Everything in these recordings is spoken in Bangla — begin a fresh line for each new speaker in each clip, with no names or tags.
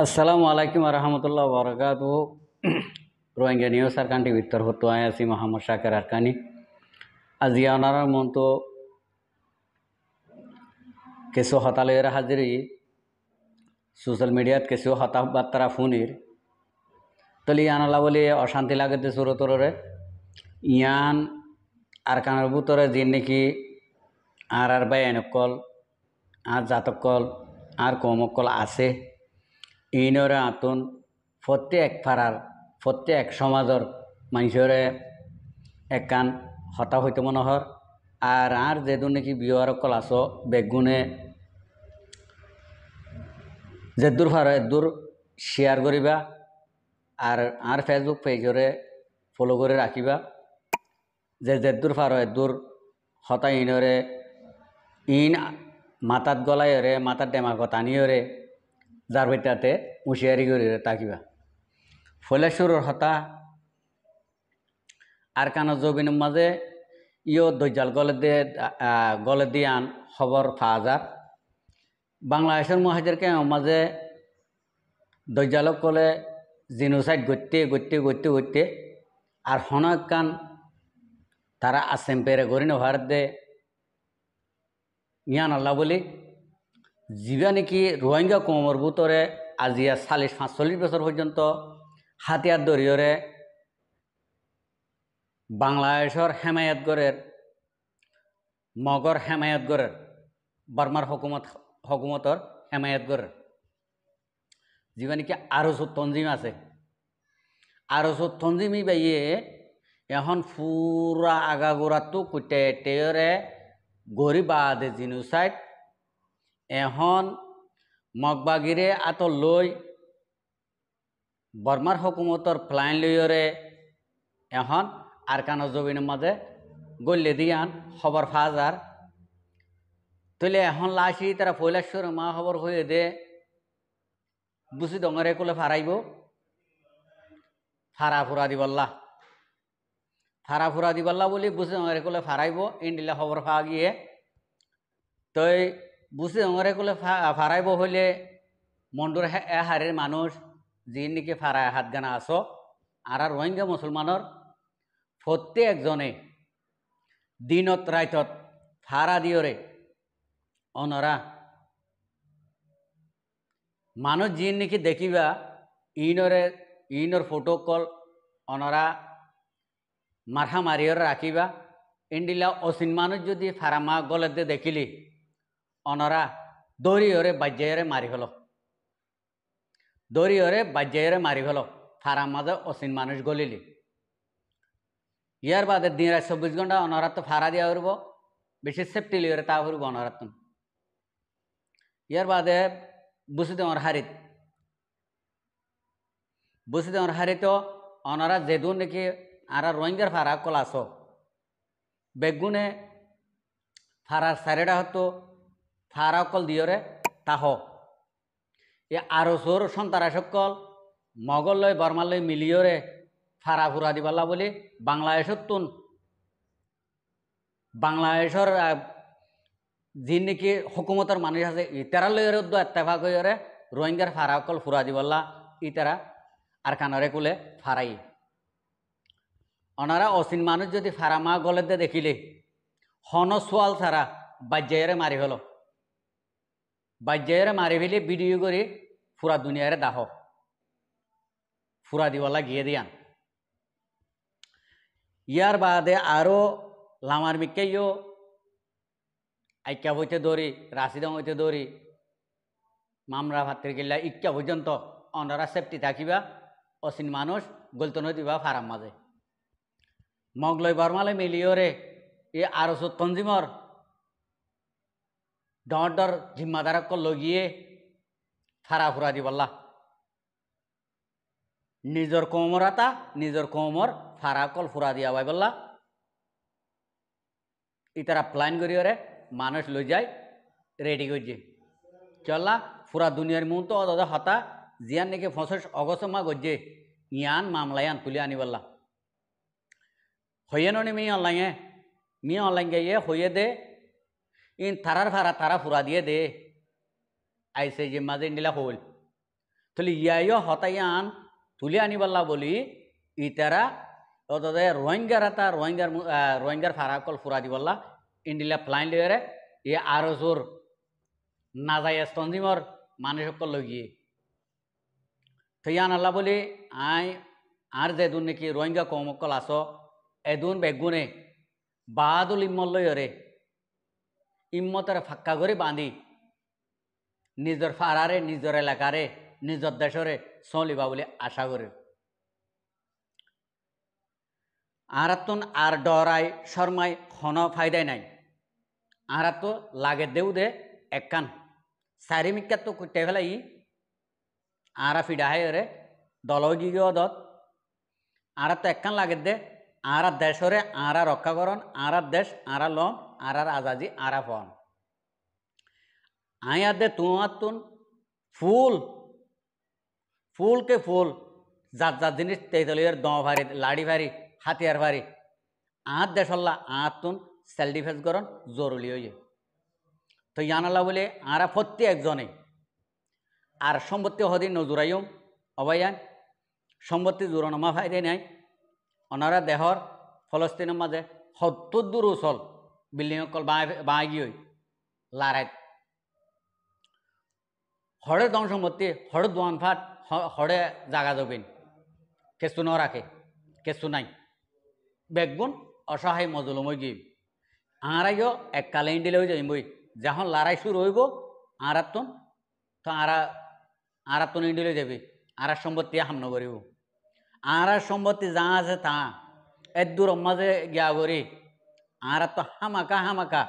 আসসালামু আলাইকুম রহমতুল্লাহ বরকাত রোহিঙ্গা নিউজ আর কান্টি উত্তর হতো আয়াসি মোহাম্মদ শাকের আরকানি আজি আনার মন্ত কিছু হতালের হাজিরি সোশ্যাল মিডিয়াত কিছু হতাবার্তা ফুনির তলি আনালা বলে অশান্তি লাগেতে সুরতরে ইয়ান আর কানের বুতরে যে নাকি আর আর বাই এনকল আর জাতকল আর কমকল আছে ইনৰে আঁতোন প্ৰত্যেক পাৰাৰ প্ৰত্যেক সমাজৰ মানুহৰে একান হতা হইতে মনোহর আর আর যেদু নাকি বিহার কল আস বেগুনে যেদূর ফার এদূর শেয়ার করিবা আর আর ফেসবুক পেজরে ফলো করে রাখিবা যে যেদূর ফার এদূর হতা ইনরে ইন মাতাত রে মাতার ডেমাকত আনিয়রে যার ভিতরে হুঁশিয়ারি করে তাকিবা ফলেশ্বরের হতা আর কান জবিনের মাঝে ইয় দৈজাল গলে দিয়ে গলে আন খবর ফাজার বাংলাদেশের মহাজেরকে মাঝে দৈজালক কলে জিনোসাইড গত্যে গত্যে গত্যে গত্যে আর হনক কান তারা আসেম পেরে গরিন ভারত দে ইয়ান আল্লাহ বলি যিবা নেকি রোহিঙ্গা কমর বুতরে আজিয়া চাল্লিছ পাঁচচল্লিছ বছর পর্যন্ত হাতিয়ার দরিয়রে বাংলাদেশের হেমায়াতগড়ের মগর হেমায়াতগড়ের বার্মার হকুমত হকুমতর হেমায়াতগড়ের যিবা নেকি আরসুর তঞ্জিম আছে আরসুর তঞ্জিমি বাইয়ে এখন ফুরা আগাগোড়াতো কুটে টেয়রে জিনু জিনুসাইড এখন মগবাগিৰে আত লৈ বৰ্মাৰ হুকুমতৰ প্লাইন লৈৰে এখন আৰকানৰ জবিনৰ মাজে গলি দি আন খবৰ ফাজাৰ তলে এখন লাচি তাৰ ভৈলাশ্বৰ মা খবৰ হৈ দে বুজি ডঙৰে কলে ফাৰাইব ফাৰা ফুৰা দিবলা ফাৰা ফুৰা দিবলা বুলি বুজি ডঙৰে কলে ফাৰাইব ইন দিলে খবৰ ফাগিয়ে তই বুঝে অঙরে কলে ফারাইব হইলে মন্ডর এ হারের মানুষ যি নেকি ফারা হাত গানা আছ আর রোহিঙ্গা মুসলমানের প্রত্যেকজনে দিনত রাইতত ফারা দিয়রে অনরা মানুষ যি নেকি দেখিবা ইনরে ইনর ফটো কল অনরা মারহা মারিয়র রাখিবা ইন্ডিলা অচিন মানুষ যদি ফারামা গলেতে দেখিলি অনরা দৌড়ি ওরে বাজ্যায়রে মারি হল দৌড়ি ওরে বাজ্যায়রে মারি হল থারা মাঝে অচিন মানুষ গলিলি ইয়ার বাদে দিন রাত চব্বিশ ঘন্টা অনরাত ফারা দিয়া উঠব বেশি সেফটি লিওরে তা উঠব অনরাত ইয়ার বাদে বুঝি দেওয়ার হারিত বুঝি দেওয়ার হারিত অনরা যেদু নাকি আর রোহিঙ্গার ফারা কলাস বেগুনে ফারার সারেডা হতো থারা অকল দিয়রে তাহ এ আরো চোর সন্তারা সকল মগল লয় বর্মা লয় মিলিয়রে ফারা ফুরা দিবালা বলি বাংলাদেশত তুন বাংলাদেশের যি নেকি হকুমতৰ মানুহ আছে ইতাৰা লৈ এত্তেফা কৰি ৰোহিংগাৰ ফাৰা অকল ফুৰা দিবলা ইতাৰা আর কানরে কুলে ফারাই অনারা অচিন মানুষ যদি ফারামা গলে দেখিলে হন সোয়াল ছাড়া বাজ্যায়ারে মারি হলো বাজ্যায়রা মারি ফেলে ভিডিও করে ফুরা দুনিয়ারে দাহ ফুরা দিওয়ালা গিয়ে দিয়ান ইয়ার বাদে আরও লামার মিক্কাইও আইকা হইতে দৌড়ি রাশিদা হইতে দৌড়ি মামরা ভাতৃ গেলা ইক্কা পর্যন্ত অনরা সেফটি থাকিবা অচিন মানুষ গলতন দিবা ফারাম মাঝে মগলয় বর্মালে মিলিয়রে এ আরো তঞ্জিমর ডর জিম্মাদারক লগিয়ে ফারা ফুরা দিবল্লা নিজর কমর আতা নিজর কমর ফারা কল ফুরা দিয়া বাই বললা ইতারা প্ল্যান করি ওরে মানুষ লই যায় রেডি করছে চললা ফুরা দুনিয়ার মুহ তো দাদা হতা জিয়ান নাকি ফসস অগসমা গজ্জে ইয়ান মামলায়ান তুলে আনিবল্লা হইয়ে নি মি অনলাইনে মি অনলাইন গাইয়ে হইয়ে দে ইন তারার ভাড়া তারা ফুরা দিয়ে দে আইসে যে মাঝে নিলা হল তাহলে ইয়াইও হতাইয়ান তুলে আনিবাল্লা বলি ই তারা অতদে রোহিঙ্গার এটা রোহিঙ্গার রোহিঙ্গার ফারা কল ফুরা দিবল্লা ইন্ডিলা ফ্লাইন লিয়ারে ই আরো জোর না যায় তঞ্জিমর মানুষকল লগিয়ে তো ইয়ান আল্লাহ বলি আই আর যে দুন নাকি রোহিঙ্গা কমকল আস এদুন বেগুনে বাদুল ইম্মল লয়রে ইম্মতের ফাক্কা করে বাঁধি নিজের ফাড়ারে নিজের এলাকারে নিজের দেশরে চলিবা বলে আশা করে আহারাতন আর ডরাই শর্মায় ক্ষণ ফায়দায় নাই আহারাত তো লাগে দেউ দে এক কান চারি মিক্কা তো কুটে ফেলাই আহারা ফিডাহে রে দল গিয়ে দত আহারাত তো এক কান লাগে দে আহারা দেশরে আহারা রক্ষাকরণ আহারা দেশ আহারা লম আরার আজাজি আরাফন আয়াদে তুয়াতুন ফুল ফুলকে ফুল যার যার জিনিস তেতলিয়ার দ ভারি লাড়ি ভারি হাতিয়ার ভারি আঁত দেশল্লা আঁতুন সেল ডিফেন্স করন জরুরি হইয়ে তো ইয়ানাল্লা বলে আঁরা ফত্তি একজনে আর সম্পত্তি হদি নজুরাইম অবায়ান সম্পত্তি জোরনামা ফাইদে নাই অনারা দেহর ফলস্তিনের মাঝে সত্তর দূর উচল বিল্ডিং কল বাই গিয়ে লারাইত হড়ে দন সম্পত্তি হড়ে দোয়ান ফাট হড়ে জাগা দেবেন কেসু ন রাখে কেসু নাই বেগবন অসহায় মজলময় গিয়ে আঁরাইও এক কালেন ডিলে হয়ে যাইম বই যখন লড়াই শুরু হইব আঁরাতন তো আঁরা তন ইন্ডিলে যাবে আঁরার সম্পত্তি হামন করিব আঁরার সম্পত্তি যা আছে তা এদ্দুর অম্মাজে গিয়া করি আর তো হামাকা হামাকা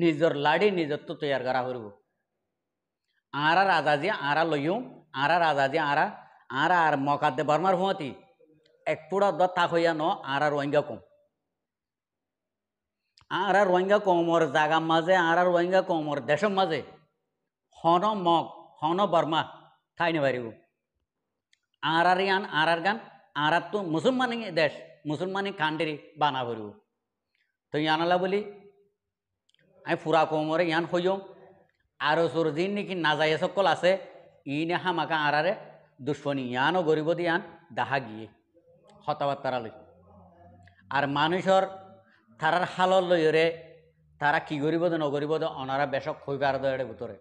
নিজের লাড়ি নিজের তো তৈয়ার করা করব আঁরা রাজা যে আঁরা লইও আঁরা রাজা যে আঁরা আর আর মকাতে বর্মার হুঁয়াতি এক পুরা দ তাক হইয়া ন আঁরা রোহিঙ্গা কম আঁরা রোহিঙ্গা কমর জাগা মাঝে আঁরা রোহিঙ্গা কমর দেশম মাঝে হন মগ হন বর্মা ঠাই নেবারিব আর ইয়ান আর গান আর তো মুসলমানি দেশ মুসলমানি কান্ডেরি বানা ভরিব তো यहाँ আলা बोली আমি ফুৰা কোমৰে ইয়ান সৈয়ম আৰু দিন যি নেকি নাযায় সকল আছে ই নেহা মাকা আঁৰাৰে দুশ্মনী ইয়ানো গরিব দি ইয়ান দাহা গিয়ে হতাবাৰ্তাৰালৈ আৰু মানুহৰ তাৰাৰ শালৰ লৈৰে তাৰা কি কৰিব দে নগৰিব দে অনাৰা বেচক শৈবাৰ দৰে গোটৰে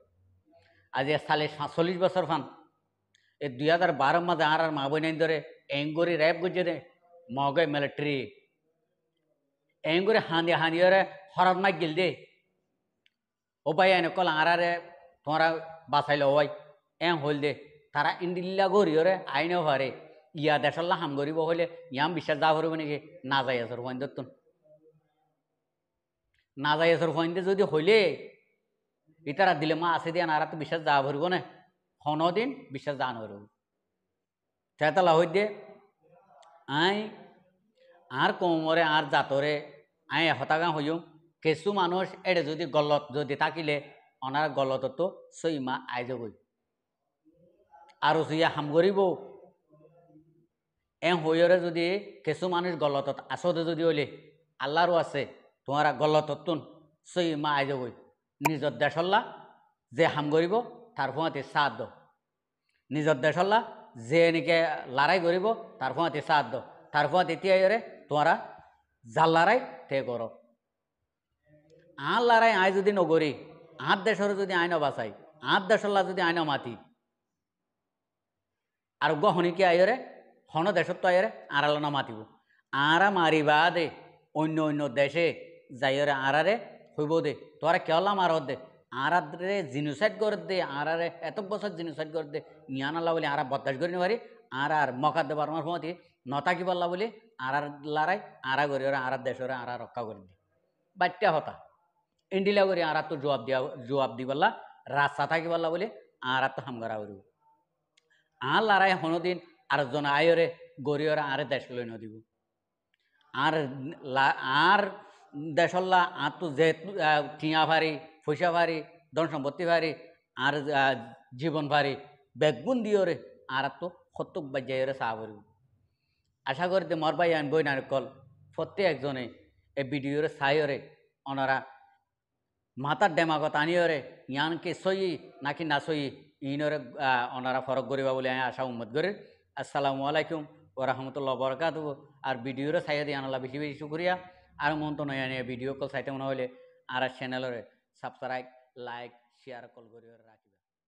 আজি সালে চল্লিছ বছর ফান এই দুই হাজাৰ বাৰ মাজে আঁৰাৰ মা বৈনাইন দৰে এংগৰি ৰেপ দে মগে মিলিটাৰী এম করে হাঁদি হাঁদিয়রে হরাত মাইক গেল দে ও ভাই এনে কল আঁড়ারে তোমরা বাঁচাইল ওই এম হল দে তারা ইন্দিল্লা গরিয়রে আইনে হরে ইয়া দেশল্লা হাম গরিব হলে ইয়াম বিশ্বাস যা করবে নাকি না যাই আসর ফোনদের তো না যাই আসর ফোনদের যদি হইলে ইতারা দিলে মা আছে দিয়ে নারা তো বিশ্বাস যা ভরব না দিন বিশ্বাস যা নরব তেতলা হইতে আই আর কমরে আর জাতরে আয় হতাগা হইও কিছু মানুষ এড়ে যদি গলত যদি থাকিলে অনার গলততো সইমা আই গই আৰু চুইয়া হাম কৰিব এ হৈয়ৰে যদি কিছু মানুহ গলতত আচতে যদি অলে আল্লাৰো আছে তোমাৰ গলততোন চৈ মা আই যাবই নিজৰ দেশল্লা যে হাম কৰিব তাৰ ফুৱাতে চাহ দ নিজৰ দেশল্লা যে এনেকৈ লাৰাই কৰিব তাৰ ফুৱাতে চাহ দ তাৰ ফুৱাত এতিয়াৰে তোমরা জাল লড়াই তে করো আর লড়াই আয় যদি নগরী আর দেশের যদি আইন বাঁচাই আর দেশল্লা যদি আইন মাতি আর গহনি কি আয়রে হন দেশত্ব আয়রে আয়রে আড়ালনা মাতিব আরা মারিবা দে অন্য অন্য দেশে যাইরে আরারে হইব দে তোরা কেওলা মার দে আরারে জিনুসাইড করে দে আরারে এত বছর জিনুসাইড করে দে নিয়ানাল্লা বলে আরা বদাস করে নিবারি আর আর মকাদ্দে বর্মার সমতে নতাকি বললা বলে আর আর লারাই আরা গরি ওরা আর দেশরে আর রক্ষা করে দি বাট্যা হতা ইন্ডিলা গরি আর তো জবাব দিয়া জবাব দি বললা রাস্তা থাকি বললা বলে আর তো হামগারা করিব আর লড়াই হনদিন আর জন আয়রে গরি ওরা আর দেশ লই নদিব আর আর দেশল্লা আর তো যেহেতু টিয়া ভারি পয়সা ভারি ধন সম্পত্তি ভারি আর জীবন ভারি বেগুন রে আর তো ফতুক বাজ্যায়রে চাহ পড়ব আশা করতে মরবাই আন বই নারকল প্রত্যেক একজনে এই ভিডিওরে সাইরে ওনারা মাতার ডেমাগত আনিয়রে ইয়ানকে সই নাকি না সই ইনরে ওনারা ফরক করিবা বলে আমি আশা উম্মত করি আসসালামু আলাইকুম ও রহমতুল্লাহ বরকাত আর ভিডিওরে সাইয়া দিয়ে আনলা বেশি বেশি শুক্রিয়া আর মন তো নয় ভিডিও কল সাইতে মনে হলে আর চ্যানেলরে সাবস্ক্রাইব লাইক শেয়ার কল করিও রাখি